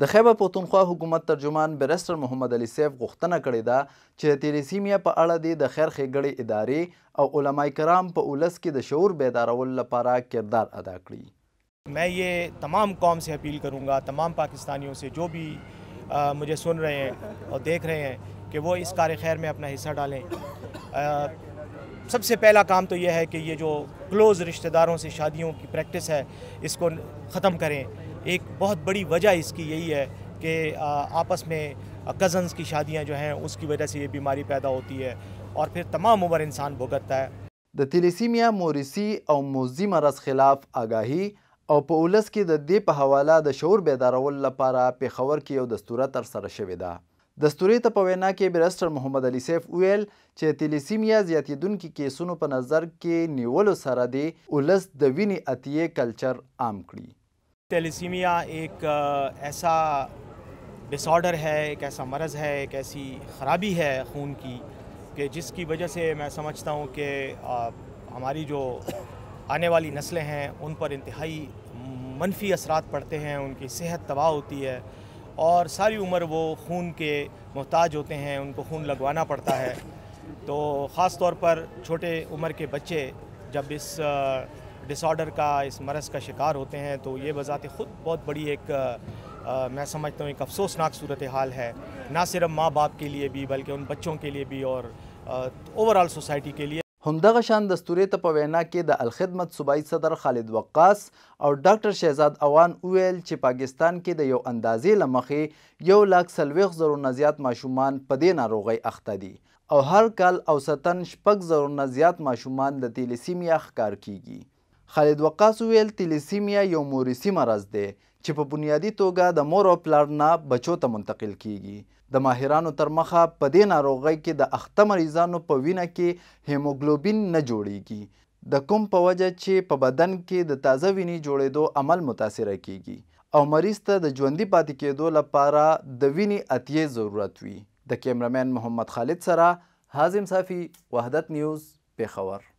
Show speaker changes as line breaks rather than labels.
د خیبر پښتونخوا حکومت ترجمان برستر محمد علي سیف غوښتنه کړې ده چې د تیریسیمیا په اړه د د خیر ښېګړې ادارې او علما کرام په اولس کې د شعور بیدارولو لپاره کردار ادا کړي
मैं ये तमाम कौम से अपील करूंगा तमाम पाकिस्तानियों से जो भी आ, मुझे सुन रहे हैं और देख रहे हैं कि वो इस कार खैर में अपना हिस्सा डालें आ, सबसे पहला काम तो ये है कि ये जो क्लोज़ रिश्तेदारों से शादियों की प्रैक्टिस है इसको ख़त्म करें एक बहुत बड़ी वजह इसकी यही है कि आपस में कज़न्स की शादियां जो हैं उसकी वजह से ये बीमारी पैदा होती है और फिर तमाम उम्र इंसान भुगतता है
द तिलिसमिया मोरिसी और मोजी मरस खिलाफ आगाही और पोलस की ददी पवाला दशोर बेदारा पारा पेखबर की दस्तूरा तरसर शविदा دستوري ته پوینا کې بیرستر محمد علي سیف ویل چې سیمیا زیاتې دن کې زیاتیدونکو کیسونو په نظر کې نیولو سره دی ولس د ویني اتیه کلچر عام
کړی سیمیا ایک ایسا ڈس آرڈر ہے ایک ایسا مرض ہے ایک ایسی خرابی ہے خون کی کہ جس کی وجہ سے میں سمجھتا ہوں کہ ہماری جو آنے والی نسلیں ہیں ان پر انتہائی منفی اثرات پڑتے ہیں ان کی صحت تباہ ہوتی ہے और सारी उम्र वो खून के मोहताज होते हैं उनको खून लगवाना पड़ता है तो ख़ास तौर पर छोटे उम्र के बच्चे जब इस डिसऑर्डर का इस मरस का शिकार होते हैं तो ये बजाते ख़ुद बहुत बड़ी एक आ, मैं समझता हूँ एक अफसोसनाक सूरत हाल है ना सिर्फ माँ बाप के लिए भी बल्कि उन बच्चों के लिए भी और ओवरऑल सोसाइटी के लिए
همدغه شان د ستوري ته په وینا کې د الخدمت صوبایي صدر خالد وقاص او ډاکټر شهزاد اوان وویل چې پاکستان کې د یو اندازې لمخې یو لاک سلويخ زرو نه زیات ماشومان په دې ناروغي اخته دي او هر کال اوسطن شپږ زرو نه زیات ماشومان د تیلیسیمیا ښکار کیږي خالد وقاص ویل تلیسیمیا یو مورسی مرض دی چې په بنیادی توګه د مور او پلار نه بچو ته منتقل کیږي د ماهرانو تر مخه په دې ناروغۍ کې د اخته مریضانو په وینه کې هیموګلوبین نه جوړیږي د کوم په وجه چې په بدن کې د تازه وینې جوړېدو عمل متاثره کیږي او مریض ته د ژوندي پاتې کېدو لپاره د وینې اتیې ضرورت وي د کیمرمین محمد خالد سره حازم صافی وحدت نیوز پیښور